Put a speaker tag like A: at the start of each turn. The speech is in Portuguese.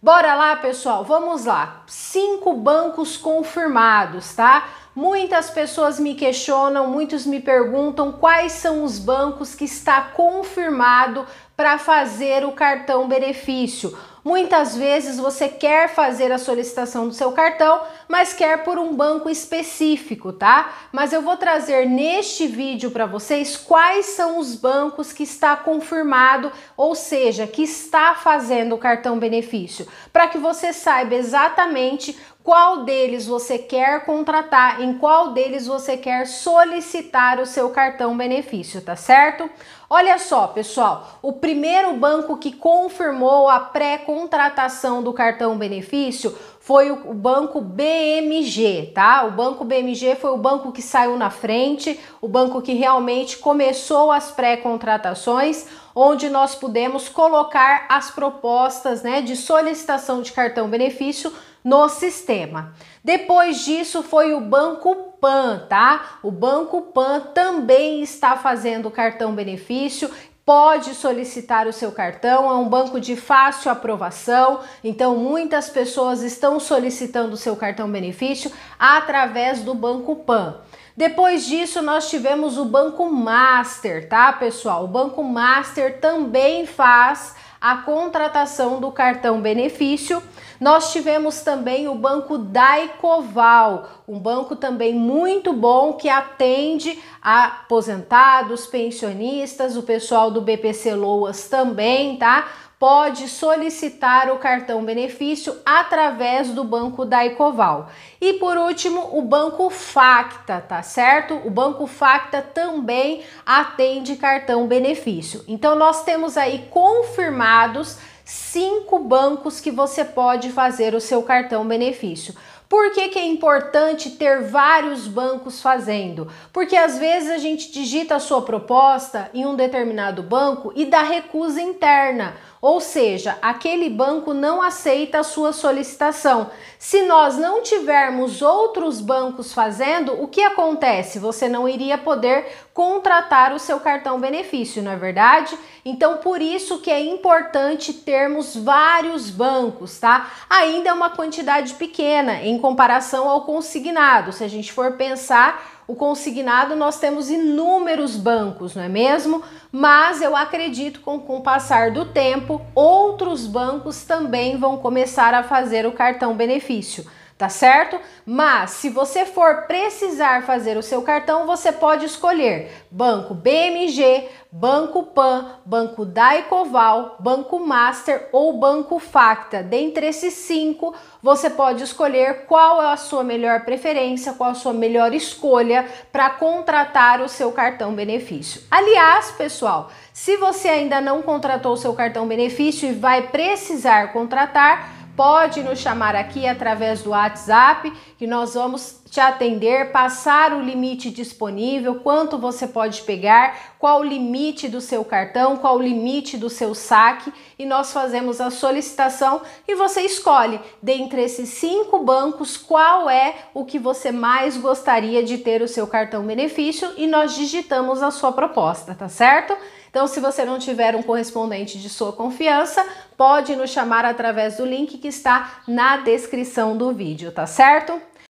A: Bora lá, pessoal, vamos lá. Cinco bancos confirmados, tá? Muitas pessoas me questionam, muitos me perguntam quais são os bancos que está confirmado para fazer o cartão benefício. Muitas vezes você quer fazer a solicitação do seu cartão, mas quer por um banco específico, tá? Mas eu vou trazer neste vídeo para vocês quais são os bancos que está confirmado, ou seja, que está fazendo o cartão benefício, para que você saiba exatamente qual deles você quer contratar, em qual deles você quer solicitar o seu cartão benefício, tá certo? Olha só, pessoal, o primeiro banco que confirmou a pré-contratação do cartão benefício foi o banco BMG, tá? O banco BMG foi o banco que saiu na frente, o banco que realmente começou as pré-contratações, onde nós pudemos colocar as propostas, né, de solicitação de cartão benefício no sistema. Depois disso foi o Banco Pan, tá? O Banco Pan também está fazendo cartão benefício pode solicitar o seu cartão, é um banco de fácil aprovação, então muitas pessoas estão solicitando o seu cartão benefício através do Banco Pan. Depois disso, nós tivemos o Banco Master, tá, pessoal? O Banco Master também faz a contratação do cartão benefício. Nós tivemos também o banco Daicoval, um banco também muito bom que atende a aposentados, pensionistas, o pessoal do BPC Loas também, tá? pode solicitar o cartão benefício através do banco da Ecoval. E por último, o banco Facta, tá certo? O banco Facta também atende cartão benefício. Então nós temos aí confirmados cinco bancos que você pode fazer o seu cartão benefício. Por que, que, é importante ter vários bancos fazendo? Porque às vezes a gente digita a sua proposta em um determinado banco e dá recusa interna ou seja, aquele banco não aceita a sua solicitação. Se nós não tivermos outros bancos fazendo, o que acontece? Você não iria poder contratar o seu cartão benefício, não é verdade? Então, por isso que é importante termos vários bancos, tá? Ainda é uma quantidade pequena em comparação ao consignado. Se a gente for pensar, o consignado nós temos inúmeros bancos, não é mesmo? Mas eu acredito que com, com o passar do tempo, outros bancos também vão começar a fazer o cartão benefício tá certo? Mas se você for precisar fazer o seu cartão, você pode escolher Banco BMG, Banco Pan, Banco Daicoval, Banco Master ou Banco Facta. Dentre esses cinco, você pode escolher qual é a sua melhor preferência, qual a sua melhor escolha para contratar o seu cartão benefício. Aliás, pessoal, se você ainda não contratou o seu cartão benefício e vai precisar contratar, pode nos chamar aqui através do WhatsApp que nós vamos te atender, passar o limite disponível, quanto você pode pegar, qual o limite do seu cartão, qual o limite do seu saque e nós fazemos a solicitação e você escolhe dentre esses cinco bancos qual é o que você mais gostaria de ter o seu cartão benefício e nós digitamos a sua proposta, tá certo? Então, se você não tiver um correspondente de sua confiança, pode nos chamar através do link que está na descrição do vídeo, tá certo?